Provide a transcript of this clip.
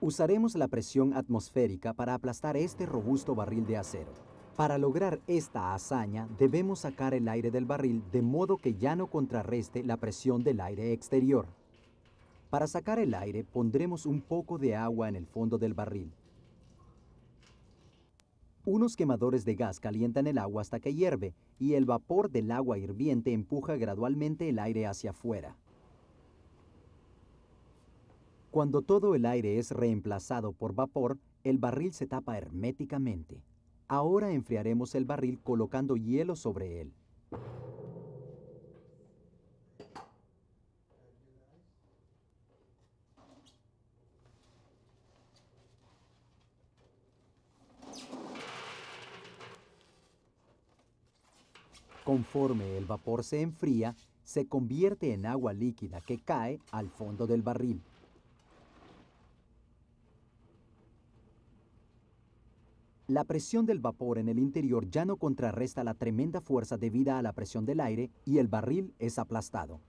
Usaremos la presión atmosférica para aplastar este robusto barril de acero. Para lograr esta hazaña, debemos sacar el aire del barril de modo que ya no contrarreste la presión del aire exterior. Para sacar el aire, pondremos un poco de agua en el fondo del barril. Unos quemadores de gas calientan el agua hasta que hierve y el vapor del agua hirviente empuja gradualmente el aire hacia afuera. Cuando todo el aire es reemplazado por vapor, el barril se tapa herméticamente. Ahora enfriaremos el barril colocando hielo sobre él. Conforme el vapor se enfría, se convierte en agua líquida que cae al fondo del barril. La presión del vapor en el interior ya no contrarresta la tremenda fuerza debida a la presión del aire y el barril es aplastado.